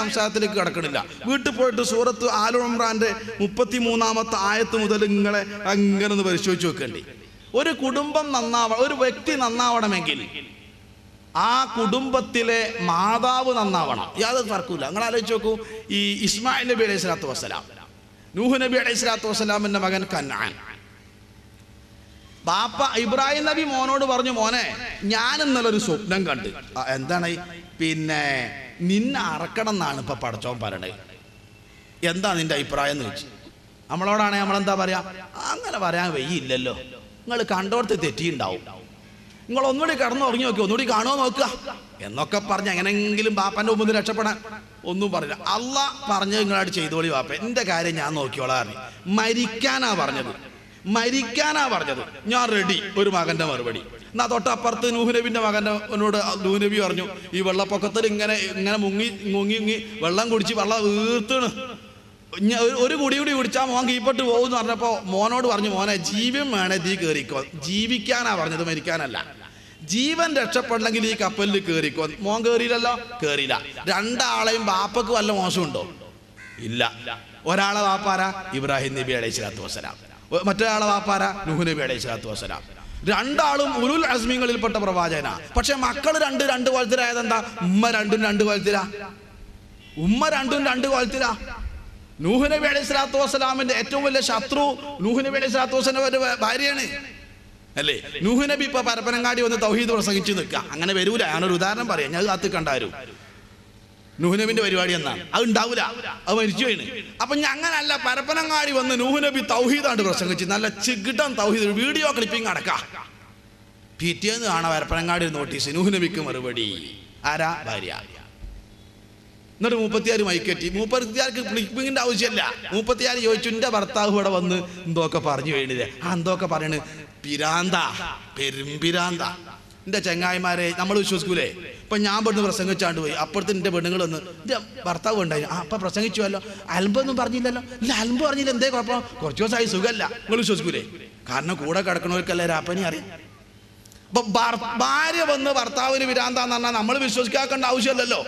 സംശയത്തിലേക്ക് കിടക്കണില്ല വീട്ടിൽ പോയിട്ട് സൂറത്ത് ആലു മുപ്പത്തി മൂന്നാമത്തെ ആയത്ത് മുതൽ നിങ്ങളെ അങ്ങനെ ഒന്ന് പരിശോധിച്ച് വെക്കേണ്ടി ഒരു കുടുംബം നന്നാവ ഒരു വ്യക്തി നന്നാവണമെങ്കിൽ ആ കുടുംബത്തിലെ മാതാവ് നന്നാവണം യാതൊരു തർക്കമില്ല നിങ്ങൾ ആലോചിച്ച് നോക്കൂ ഈ ഇസ്മായിൽ നബി അലൈഹി സ്വലാത്തു വസ്സലാം നൂഹ് നബി അലൈഹി സ്വലാത്തു വസ്സലാമിന്റെ മകൻ കന്നാൻ ബാപ്പ ഇബ്രാഹിം നബി മോനോട് പറഞ്ഞു മോനെ ഞാൻ ഇന്നലെ ഒരു സ്വപ്നം കണ്ട് എന്താണ് പിന്നെ നിന്നെ അറക്കണം എന്നാണ് ഇപ്പൊ പടച്ചോൻ പറയണത് എന്താ നിന്റെ അഭിപ്രായം എന്ന് വെച്ച് നമ്മളോടാണെ നമ്മളെന്താ പറയാ അങ്ങനെ പറയാൻ വയ്യില്ലല്ലോ നിങ്ങൾ കണ്ടോടത്ത് തെറ്റിയുണ്ടാവും നിങ്ങൾ ഒന്നുകൂടി കടന്നു ഇറങ്ങി നോക്കി ഒന്നുകൂടി കാണുമോ നോക്കുക എന്നൊക്കെ പറഞ്ഞ് എങ്ങനെങ്കിലും ബാപ്പന്റെ മുമ്പിൽ രക്ഷപ്പെടാൻ ഒന്നും പറഞ്ഞില്ല അള്ള പറഞ്ഞ് നിങ്ങളായിട്ട് ചെയ്തോളി ബാപ്പ എന്റെ കാര്യം ഞാൻ നോക്കിയോളാറിഞ്ഞു മരിക്കാനാ പറഞ്ഞത് മരിക്കാനാ പറഞ്ഞത് ഞാൻ റെഡി ഒരു മകന്റെ മറുപടി എന്നാ തൊട്ടപ്പുറത്ത് നൂഹ്നബിന്റെ മകനോട് നൂഹ്നബി പറഞ്ഞു ഈ വെള്ളപ്പൊക്കത്തിൽ ഇങ്ങനെ ഇങ്ങനെ മുങ്ങി മുങ്ങി മുങ്ങി വെള്ളം കുടിച്ച് വെള്ളം ഈർത്തണ് ഒരു കുടി കൂടി കുടിച്ചാ മോൻ കീപ്പട്ട് പോകും എന്ന് പറഞ്ഞപ്പോൾ മോനോട് പറഞ്ഞു മോനെ ജീവൻ വേണേ തീ കയറിക്കോ ജീവിക്കാനാ പറഞ്ഞത് മരിക്കാനല്ല ജീവൻ രക്ഷപ്പെടണമെങ്കിൽ ഈ കപ്പലിൽ കയറിക്കോ മോൻ കയറിയില്ലല്ലോ കയറിയില്ല രണ്ടാളെയും ബാപ്പക്ക് വല്ല മോശമുണ്ടോ ഇല്ല ഒരാളെ വാപ്പാരാ ഇബ്രാഹിം നബി അലൈഹി സ്വലാത്തു വസ്സലാം മറ്റൊരാളെ വാപ്പാര നുഹുനബി അലൈഹി സ്വലാത്തു വസ്സലാം രണ്ടാളും ഉരുൾ അസ്മിങ്ങളിൽപ്പെട്ട പ്രവാചകനാ പക്ഷെ മക്കൾ രണ്ട് രണ്ട് കോലത്തിലായത് എന്താ ഉമ്മ രണ്ടും രണ്ട് കോലത്തിലാ ഉമ്മ രണ്ടും രണ്ട് കോലത്തിലാ നൂഹ്നബി അലൈഹി സ്വലാത്തു വസ്സലാമിന്റെ ഏറ്റവും വലിയ ശത്രു നൂഹ്നബി അലൈഹി സ്വലാത്തു വസ്സലാമിന്റെ ഭാര്യയാണ് അല്ലേ നൂഹ്നബി ഇപ്പൊ പരപ്പനങ്ങാടി വന്ന് തൗഹീദ് പ്രസംഗിച്ചു നിൽക്കുക അങ്ങനെ വരൂല ഞാനൊരു ഉദാഹരണം പറയാം ഞാൻ കാത്തിക്കണ്ടായിരുന്നു നൂഹ്നബിന്റെ പരിപാടി എന്നാണ് അത് ഉണ്ടാവില്ല അത് മരിച്ചു വീണ് അപ്പൊ അങ്ങനല്ല പരപ്പനങ്ങാടി വന്ന് നൂഹ്നബി തൗഹീദാണ്ട് പ്രസംഗിച്ച് നല്ല ചികിട്ടം തൗഹീദ് വീഡിയോ ക്ലിപ്പിംഗ് ടി എന്ന് കാണാം പരപ്പനങ്ങാടി നോട്ടീസ് നൂഹ്നബിക്ക് മറുപടി ആരാ ഭാര്യ എന്നിട്ട് മുപ്പത്തിയാറ് മൈക്കറ്റി മുപ്പത്തിയാർക്ക് ക്ലിപ്പിങ്ങിന്റെ ആവശ്യമില്ല മുപ്പത്തിയാറ് ചോദിച്ചു എന്റെ ഭർത്താവ് ഇവിടെ വന്ന് എന്തൊക്കെ പറഞ്ഞു കഴിഞ്ഞില്ലേ ആ എന്തൊക്കെ പറയണ് പിരാന്ത പെരുംപിരാന്ത എന്റെ ചങ്ങായിമാരെ നമ്മൾ വിശ്വസിക്കൂലേ ഇപ്പൊ ഞാൻ പെണ്ണ് പ്രസംഗിച്ചാണ്ട് പോയി അപ്പുറത്ത് എന്റെ പെണ്ണുങ്ങൾ വന്ന് ഭർത്താവ് ഉണ്ടായിരുന്നു ആ അപ്പം പ്രസംഗിച്ചുവല്ലോ അൽബൊന്നും പറഞ്ഞില്ലല്ലോ ഇല്ല അൽബം പറഞ്ഞില്ല എന്തേ കുഴപ്പം കുറച്ചു ദിവസമായി സുഖമല്ല നിങ്ങൾ വിശ്വസിക്കൂലേ കാരണം കൂടെ കിടക്കണവർക്കല്ലേ രാപ്പനി അറിയാം അപ്പൊ ഭാര്യ വന്ന് ഭർത്താവിന് വിരാന്താന്ന് പറഞ്ഞാൽ നമ്മൾ വിശ്വസിക്കാക്കേണ്ട ആവശ്യമല്ലല്ലോ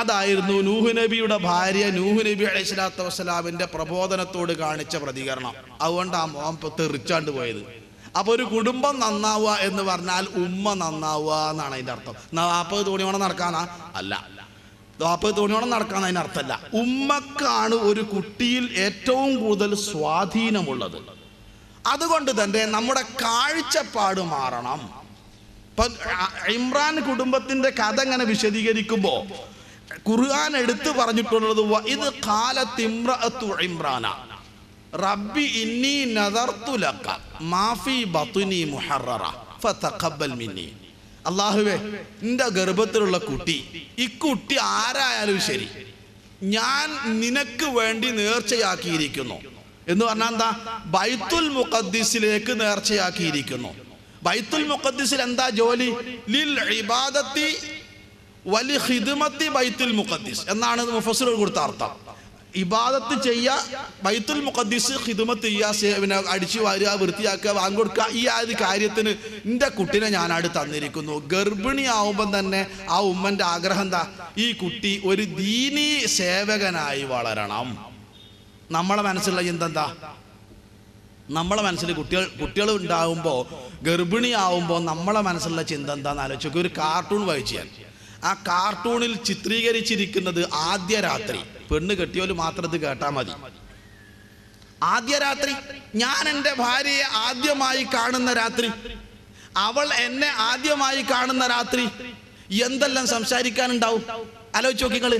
അതായിരുന്നു നൂഹ് നബിയുടെ ഭാര്യ നൂഹ് നബി അലൈഹി സ്വലാത്തു വസ്സലാമിന്റെ പ്രബോധനത്തോട് കാണിച്ച പ്രതികരണം അതുകൊണ്ടാണ് മോൻ തെറിച്ചാണ്ട് പോയത് അപ്പോൾ ഒരു കുടുംബം നന്നാവുക എന്ന് പറഞ്ഞാൽ ഉമ്മ നന്നാവുക എന്നാണ് അതിന്റെ അർത്ഥം നാപ്പത് തോണിയോണം നടക്കാനാ അല്ല നാപ്പത് തോണിയോണം നടക്കാൻ അതിന് അർത്ഥമല്ല ഉമ്മക്കാണ് ഒരു കുട്ടിയിൽ ഏറ്റവും കൂടുതൽ സ്വാധീനമുള്ളത് അതുകൊണ്ട് തന്നെ നമ്മുടെ കാഴ്ചപ്പാട് മാറണം ഇപ്പൊ ഇമ്രാൻ കുടുംബത്തിന്റെ കഥ ഇങ്ങനെ വിശദീകരിക്കുമ്പോ ഖുർആൻ എടുത്തു പറഞ്ഞിട്ടുള്ളത് ഇത് കാലത്ത് ഇമ്രാന റബ്ബി ഇന്നി നദർത്തുലക്ക മാഫി ബത്തുനി മുഹററ ഫതഖബ്ബൽ മിന്നി അള്ളാഹുവേ നിന്റെ ഗർഭത്തിലുള്ള കുട്ടി ഈ കുട്ടി ആരായാലും ശരി ഞാൻ നിനക്ക് വേണ്ടി നേർച്ചയാക്കിയിരിക്കുന്നു എന്ന് പറഞ്ഞാൽ എന്താ ബൈത്തുൽ മുഖദ്ദിസിലേക്ക് നേർച്ചയാക്കിയിരിക്കുന്നു ബൈത്തുൽ മുഖദ്ദിസിൽ എന്താ ജോലി ലിൽ ഇബാദത്തി വലി ഹിദ്മത്തി ബൈത്തുൽ മുഖദ്ദിസ് എന്നാണ് മുഫസറുകൾ കൊടുത്ത അർത്ഥം ഇബാദത്ത് ചെയ്യുക ബൈത്തുൽ മുഖദ്ദിസ് ഹിദുമത്ത് ചെയ്യുക സേവന അടിച്ചു വരിക വൃത്തിയാക്കുക വാങ്ങിക്കൊടുക്കുക ഈ ആ ഒരു കാര്യത്തിന് എൻ്റെ കുട്ടിനെ ഞാനാട് തന്നിരിക്കുന്നു ഗർഭിണിയാവുമ്പം തന്നെ ആ ഉമ്മൻ്റെ ആഗ്രഹം എന്താ ഈ കുട്ടി ഒരു ദീനീ സേവകനായി വളരണം നമ്മളെ മനസ്സിലുള്ള ചിന്ത എന്താ നമ്മളെ മനസ്സിൽ കുട്ടികൾ കുട്ടികൾ ഉണ്ടാകുമ്പോൾ ഗർഭിണിയാവുമ്പോൾ നമ്മളെ മനസ്സിലുള്ള ചിന്ത എന്താണെന്ന് ആലോചിക്കുക ഒരു കാർട്ടൂൺ വായിച്ചു ഞാൻ ആ കാർട്ടൂണിൽ ചിത്രീകരിച്ചിരിക്കുന്നത് ആദ്യ രാത്രി പെണ്ണ് കെട്ടിയോല് മാത്രം ഇത് കേട്ടാൽ മതി ആദ്യ രാത്രി ഞാൻ എൻ്റെ ഭാര്യയെ ആദ്യമായി കാണുന്ന രാത്രി അവൾ എന്നെ ആദ്യമായി കാണുന്ന രാത്രി എന്തെല്ലാം സംസാരിക്കാനുണ്ടാവും ആലോചിച്ച് നോക്കി നിങ്ങൾ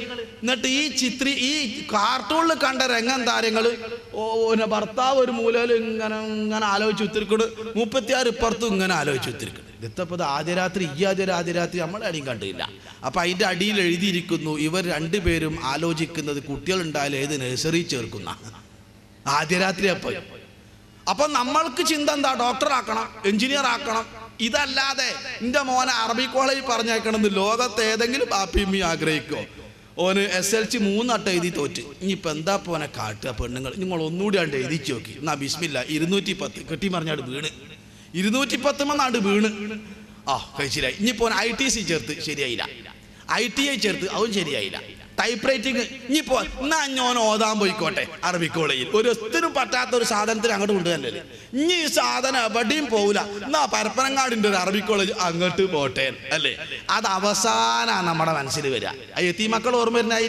എന്നിട്ട് ഈ ചിത്രി ഈ കാർട്ടൂണിൽ കണ്ട രംഗം താരങ്ങൾ ഓനെ ഭർത്താവ് ഒരു മൂലയിൽ ഇങ്ങനെ ഇങ്ങനെ ആലോചിച്ച് ഉത്തിരിക്കണ് മുപ്പത്തിയാറ് ഇപ്പുറത്തും ഇങ്ങനെ ആലോചിച്ച് ഉത്തിരിക്കണം ഇതിത്തപ്പത് ആദ്യ രാത്രി ഈ ആദ്യ ആദ്യ രാത്രി നമ്മളെ അടിയും കണ്ടില്ല അപ്പൊ അതിന്റെ അടിയിൽ എഴുതിയിരിക്കുന്നു ഇവർ രണ്ടുപേരും ആലോചിക്കുന്നത് കുട്ടികളുണ്ടായാലും ഏത് നഴ്സറി ചേർക്കുന്ന ആദ്യ രാത്രി അപ്പൊ അപ്പൊ നമ്മൾക്ക് ചിന്ത എന്താ ഡോക്ടർ ആക്കണം എഞ്ചിനീയർ ആക്കണം ഇതല്ലാതെ എൻ്റെ മോനെ അറബി കോളേജ് പറഞ്ഞേക്കണമെന്ന് ലോകത്ത് ഏതെങ്കിലും ബാപ്പിയമ്മി ആഗ്രഹിക്കോ ഓന് എസ് എൽ സി മൂന്നട്ടം എഴുതി തോറ്റ് ഇനിയിപ്പൊ എന്താ പോനെ കാട്ടുക പെണ്ണുങ്ങൾ നിങ്ങൾ ഒന്നുകൂടി ആണ്ട് എഴുതി നോക്കി എന്നാ ബിസ്മില്ല ഇരുന്നൂറ്റി പത്ത് കെട്ടി മറിഞ്ഞാട് വീണ് ഇരുന്നൂറ്റി പത്തുമെന്നാണ്ട് വീണ് ആ കഴിച്ചില്ല ഇനിയിപ്പോ ഐ ടി സി ചേർത്ത് ശരിയായില്ല ഐ ടി ഐ ചേർത്ത് അതും ശരിയായില്ല ടൈപ്പ് റൈറ്റിംഗ് ഇനിയിപ്പോ എന്നാ ഞാൻ ഓതാൻ പോയിക്കോട്ടെ അറബി കോളേജിൽ ഒരു ഒത്തിരി പറ്റാത്ത ഒരു സാധനത്തിന് അങ്ങോട്ട് കൊണ്ടുവരല്ലേ ഇനി ഈ സാധനം എവിടെയും പോവില്ല എന്നാ പരപ്പനങ്ങാടിൻ്റെ ഒരു അറബി കോളേജ് അങ്ങോട്ട് പോട്ടെ അല്ലേ അത് അവസാനാണ് നമ്മുടെ മനസ്സിൽ വരിക ആ മക്കൾ ഓർമ്മ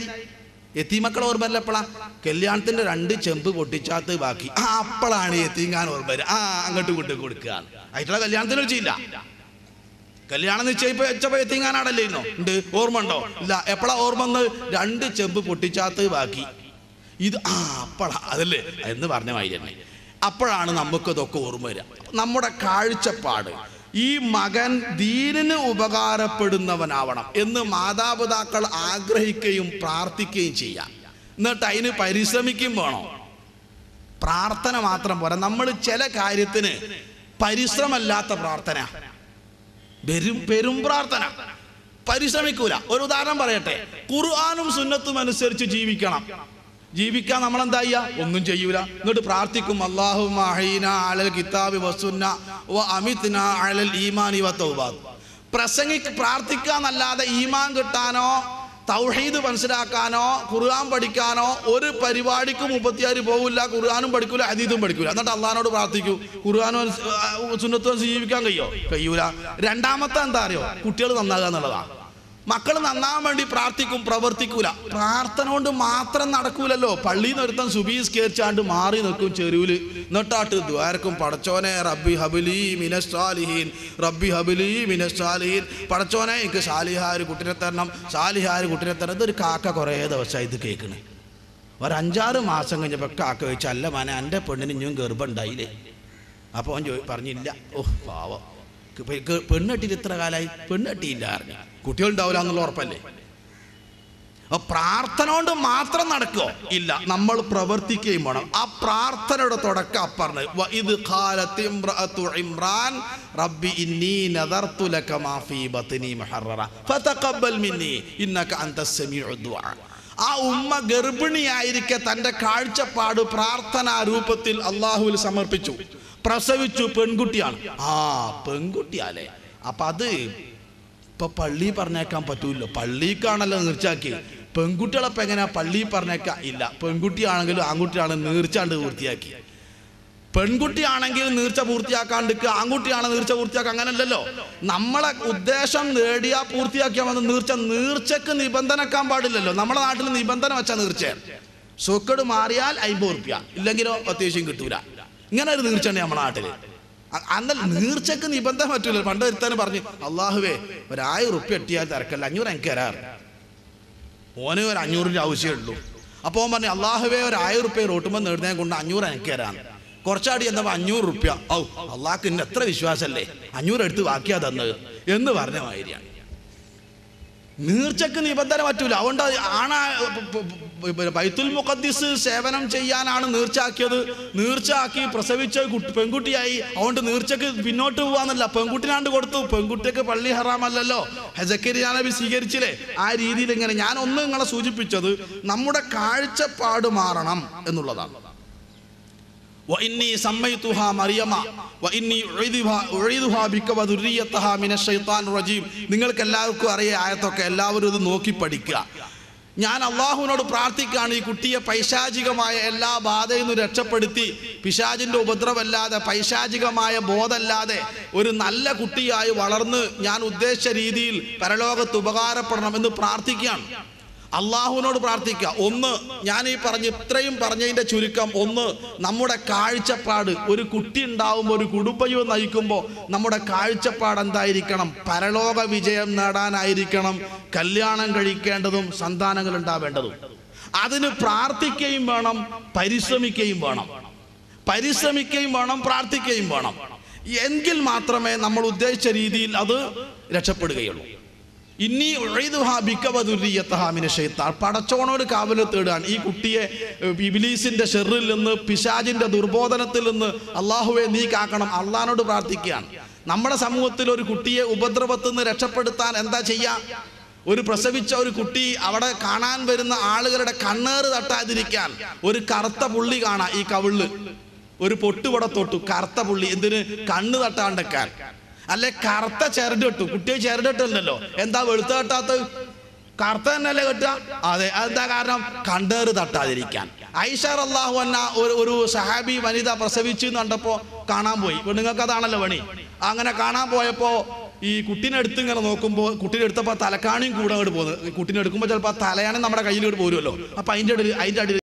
എത്തി മക്കൾ ഓർമ്മ വരില്ല എപ്പോഴാ കല്യാണത്തിന്റെ രണ്ട് ചെമ്പ് പൊട്ടിച്ചാത്ത് ബാക്കി ആ അപ്പോഴാണ് എത്തിങ്ങാൻ ഓർമ്മ വരിക ആ അങ്ങോട്ട് കൊണ്ടു കൊടുക്കുക അതിട്ടുള്ള കല്യാണത്തിന് ചെയ്യില്ല കല്യാണം നിശ്ചയിച്ചപ്പോ ഇന്നോ ഉണ്ട് ഓർമ്മ ഉണ്ടോ ഇല്ല എപ്പോഴാ ഓർമ്മ എന്ന് രണ്ട് ചെമ്പ് പൊട്ടിച്ചാത്ത് ബാക്കി ഇത് ആ അപ്പളാ അതല്ലേ എന്ന് പറഞ്ഞ മാതിരി അപ്പോഴാണ് ഇതൊക്കെ ഓർമ്മ വരിക നമ്മുടെ കാഴ്ചപ്പാട് ഈ മകൻ ദീനിന് ഉപകാരപ്പെടുന്നവനാവണം എന്ന് മാതാപിതാക്കൾ ആഗ്രഹിക്കുകയും പ്രാർത്ഥിക്കുകയും ചെയ്യാം എന്നിട്ട് അതിന് പരിശ്രമിക്കും വേണം പ്രാർത്ഥന മാത്രം പോരാ നമ്മൾ ചില കാര്യത്തിന് പരിശ്രമല്ലാത്ത പ്രാർത്ഥന വെറും പെരും പ്രാർത്ഥന പരിശ്രമിക്കൂല ഒരു ഉദാഹരണം പറയട്ടെ ഖുർആാനും സുന്നത്തും അനുസരിച്ച് ജീവിക്കണം ജീവിക്കാൻ നമ്മൾ എന്താ ഒന്നും ചെയ്യൂല എന്നിട്ട് പ്രാർത്ഥിക്കും അള്ളാഹു അലൽ വസുന്ന അലൽ പ്രസംഗിക്ക് പ്രാർത്ഥിക്കാന്നല്ലാതെ ഈമാൻ കിട്ടാനോ തൗഹീദ് മനസ്സിലാക്കാനോ ഖുർആൻ പഠിക്കാനോ ഒരു പരിപാടിക്കും മുപ്പത്തിയാറ് പോകില്ല ഖുർആാനും പഠിക്കൂല അതീതും പഠിക്കൂല എന്നിട്ട് അള്ളഹാനോട് പ്രാർത്ഥിക്കൂ ഖുർആാനും സുന്നത്തും ജീവിക്കാൻ കഴിയോ കഴിയൂല രണ്ടാമത്തെ എന്താ അറിയോ കുട്ടികൾ നന്നാകുക എന്നുള്ളതാണ് മക്കൾ നന്നാവാൻ വേണ്ടി പ്രാർത്ഥിക്കും പ്രവർത്തിക്കൂല പ്രാർത്ഥന കൊണ്ട് മാത്രം നടക്കൂലല്ലോ പള്ളിയിൽ നിർത്തം സുബീസ് സുബീ മാറി നിൽക്കും ചെരുവില് എന്നിട്ടാട്ട് ദ്വാരക്കും പടച്ചോനെ റബ്ബി ഹബിലി മിനസ്സാലിഹീൻ റബ്ബി ഹബിലി മിനസ്സാലിഹീൻ പടച്ചോനെ എനിക്ക് സാലിഹാര് കുട്ടിനെ തരണം സാലിഹാര് കുട്ടിനെ തരണം ഇതൊരു കാക്ക കുറേ ദിവസമായി ഇത് കേൾക്കണേ ഒരഞ്ചാറ് മാസം കഴിഞ്ഞപ്പോൾ കാക്ക ചോദിച്ചു അല്ല മാനെ എൻ്റെ പെണ്ണിന് ഇനിയും ഗർഭം ഉണ്ടായില്ലേ അപ്പോൾ അവൻ പറഞ്ഞില്ല ഓഹ് പാവം പെണ്ണെട്ടിട്ട് ഇത്ര കാലമായി പെണ്ണെട്ടിയില്ല അറിഞ്ഞു ഉണ്ടാവില്ല എന്നുള്ള ഉറപ്പല്ലേ പ്രാർത്ഥന കൊണ്ട് മാത്രം നടക്കോ ഇല്ല നമ്മൾ പ്രവർത്തിക്കുകയും വേണം ആ പ്രാർത്ഥനയുടെ തുടക്കം അപ്പറഞ്ഞ് റബ്ബി ഇന്നി ലക മാഫി ബത്നി മുഹററ ഫതഖബ്ബൽ മിന്നി ഇന്നക സമീഉ ദുആ ആ ഉമ്മ ഗർഭിണിയായിരിക്കെ തന്റെ കാഴ്ചപ്പാട് പ്രാർത്ഥനാ രൂപത്തിൽ അള്ളാഹുവിൽ സമർപ്പിച്ചു പ്രസവിച്ചു പെൺകുട്ടിയാണ് ആ പെൺകുട്ടിയാലേ അപ്പൊ അത് ഇപ്പൊ പള്ളി പറഞ്ഞേക്കാൻ പറ്റൂല്ലോ പള്ളിക്കാണല്ലോ നീർച്ചാക്കി പെൺകുട്ടികളപ്പം എങ്ങനെയാ പള്ളി പറഞ്ഞേക്കാം ഇല്ല പെൺകുട്ടിയാണെങ്കിലും ആൺകുട്ടിയാണെങ്കിലും നീർച്ചാണ്ട് പൂർത്തിയാക്കി പെൺകുട്ടിയാണെങ്കിൽ നീർച്ച പൂർത്തിയാക്കാണ്ട് ആൺകുട്ടിയാണ് നീർച്ച പൂർത്തിയാക്കുക അങ്ങനല്ലല്ലോ നമ്മളെ ഉദ്ദേശം നേടിയാ പൂർത്തിയാക്കിയാൽ മതി നീർച്ച നീർച്ചക്ക് നിബന്ധനക്കാൻ പാടില്ലല്ലോ നമ്മുടെ നാട്ടിൽ നിബന്ധന വെച്ചാ നീർച്ച സൊക്കട് മാറിയാൽ അമ്പത് റുപ്യ ഇല്ലെങ്കിലോ അത്യാവശ്യം കിട്ടൂല ഇങ്ങനെ ഒരു നീർച്ച തന്നെ നമ്മുടെ നാട്ടില് അന്നൽ നീർച്ചക്ക് നിബന്ധന പറ്റൂല പണ്ട് ഒരുത്താനും പറഞ്ഞു അള്ളാഹുവേ ഒരായിരം ഉറുപ്പ്യ എട്ടിയാൽ തിരക്കല്ല അഞ്ഞൂറ് എനിക്ക് തരാറ് ഓന് ഒരു അഞ്ഞൂറിൻ്റെ ആവശ്യമുള്ളൂ അപ്പോൾ ഓൻ പറഞ്ഞു അള്ളാഹുവേ ഒരു ആയിരം ഉറുപ്പ്യ റോട്ടുമ്പോൾ നേടുന്നതിനെ കൊണ്ട് അഞ്ഞൂറ് എനിക്ക് തരാന്ന് കുറച്ചാടി എന്താ അഞ്ഞൂറ് റുപ്യ ഔ അള്ളാഹ്ക്ക് ഇന്ന് എത്ര വിശ്വാസമല്ലേ അഞ്ഞൂറ് എടുത്ത് ബാക്കിയാ തന്നത് എന്ന് പറഞ്ഞ മാതിരിയാണ് നീർച്ചക്ക് നിബന്ധന പറ്റൂല അതുകൊണ്ട് ആണ് ബൈത്തുൽ മുഖദ്ദിസ് സേവനം ചെയ്യാനാണ് നീർച്ചാക്കിയത് നീർച്ചാക്കി പ്രസവിച്ച പെൺകുട്ടിയായി അതുകൊണ്ട് നീർച്ചക്ക് പിന്നോട്ട് പോവാന്നല്ല പെൺകുട്ടിനാണ്ട് കൊടുത്തു പെൺകുട്ടിക്ക് പള്ളി ഹറാമല്ലല്ലോ ഹെസക്കരിയാ നബി സ്വീകരിച്ചില്ലേ ആ രീതിയിൽ ഇങ്ങനെ ഞാൻ ഒന്ന് നിങ്ങളെ സൂചിപ്പിച്ചത് നമ്മുടെ കാഴ്ചപ്പാട് മാറണം എന്നുള്ളതാണ് وإني سميتها നിങ്ങൾക്ക് എല്ലാവർക്കും അറിയാം ആയത്തൊക്കെ എല്ലാവരും ഇത് നോക്കി പഠിക്കുക ഞാൻ അള്ളാഹുവിനോട് പ്രാർത്ഥിക്കുകയാണ് ഈ കുട്ടിയെ പൈശാചികമായ എല്ലാ ബാധയിൽ നിന്നും രക്ഷപ്പെടുത്തി പിശാചിന്റെ ഉപദ്രവല്ലാതെ പൈശാചികമായ ബോധമല്ലാതെ ഒരു നല്ല കുട്ടിയായി വളർന്ന് ഞാൻ ഉദ്ദേശിച്ച രീതിയിൽ പരലോകത്ത് എന്ന് പ്രാർത്ഥിക്കുകയാണ് അള്ളാഹുവിനോട് പ്രാർത്ഥിക്കുക ഒന്ന് ഞാൻ ഈ പറഞ്ഞ ഇത്രയും പറഞ്ഞതിൻ്റെ ചുരുക്കം ഒന്ന് നമ്മുടെ കാഴ്ചപ്പാട് ഒരു കുട്ടി ഉണ്ടാവുമ്പോൾ ഒരു കുടുംബയോ നയിക്കുമ്പോൾ നമ്മുടെ കാഴ്ചപ്പാട് എന്തായിരിക്കണം പരലോക വിജയം നേടാനായിരിക്കണം കല്യാണം കഴിക്കേണ്ടതും സന്താനങ്ങൾ ഉണ്ടാവേണ്ടതും അതിന് പ്രാർത്ഥിക്കുകയും വേണം പരിശ്രമിക്കുകയും വേണം പരിശ്രമിക്കുകയും വേണം പ്രാർത്ഥിക്കുകയും വേണം എങ്കിൽ മാത്രമേ നമ്മൾ ഉദ്ദേശിച്ച രീതിയിൽ അത് രക്ഷപ്പെടുകയുള്ളൂ ഇനി പടച്ചോണോട് കാവല് തേടാൻ ഈ കുട്ടിയെ ഇബിലീസിന്റെ ഷെറിൽ നിന്ന് പിശാജിന്റെ ദുർബോധനത്തിൽ നിന്ന് അള്ളാഹുവെ നീ കാക്കണം അള്ളഹാനോട് പ്രാർത്ഥിക്കുകയാണ് നമ്മുടെ സമൂഹത്തിൽ ഒരു കുട്ടിയെ ഉപദ്രവത്തിൽ നിന്ന് രക്ഷപ്പെടുത്താൻ എന്താ ചെയ്യാ ഒരു പ്രസവിച്ച ഒരു കുട്ടി അവിടെ കാണാൻ വരുന്ന ആളുകളുടെ കണ്ണേറ് തട്ടാതിരിക്കാൻ ഒരു കറുത്ത പുള്ളി കാണാം ഈ കവിള് ഒരു പൊട്ടുപടത്തൊട്ടു കറുത്ത പുള്ളി എന്തിന് കണ്ണ് തട്ടാണ്ടക്കാൻ അല്ലെ കറുത്ത ചേർട്ട് കെട്ടു കുട്ടിയെ ചേർട്ട് കെട്ടില്ലല്ലോ എന്താ വെളുത്ത കെട്ടാത്ത കറുത്ത തന്നെയല്ലേ കെട്ടുക അതെ അതെന്താ കാരണം കണ്ടേറ് തട്ടാതിരിക്കാൻ ഐഷർ അള്ളാഹു എന്ന ഒരു ഒരു സഹാബി വനിത പ്രസവിച്ചു എന്ന് കണ്ടപ്പോ കാണാൻ പോയി നിങ്ങൾക്ക് അതാണല്ലോ പണി അങ്ങനെ കാണാൻ പോയപ്പോ ഈ കുട്ടീനെ എടുത്ത് ഇങ്ങനെ നോക്കുമ്പോൾ കുട്ടീനെ എടുത്തപ്പോൾ തലക്കാണിയും കൂടെ അങ്ങോട്ട് പോകുന്നത് കുട്ടീനെ എടുക്കുമ്പോൾ ചിലപ്പോൾ തലയാണെ നമ്മുടെ കയ്യിലോട്ട് പോരുമല്ലോ അപ്പൊ അതിൻ്റെ അടിയിൽ അതിൻ്റെ അടിയിൽ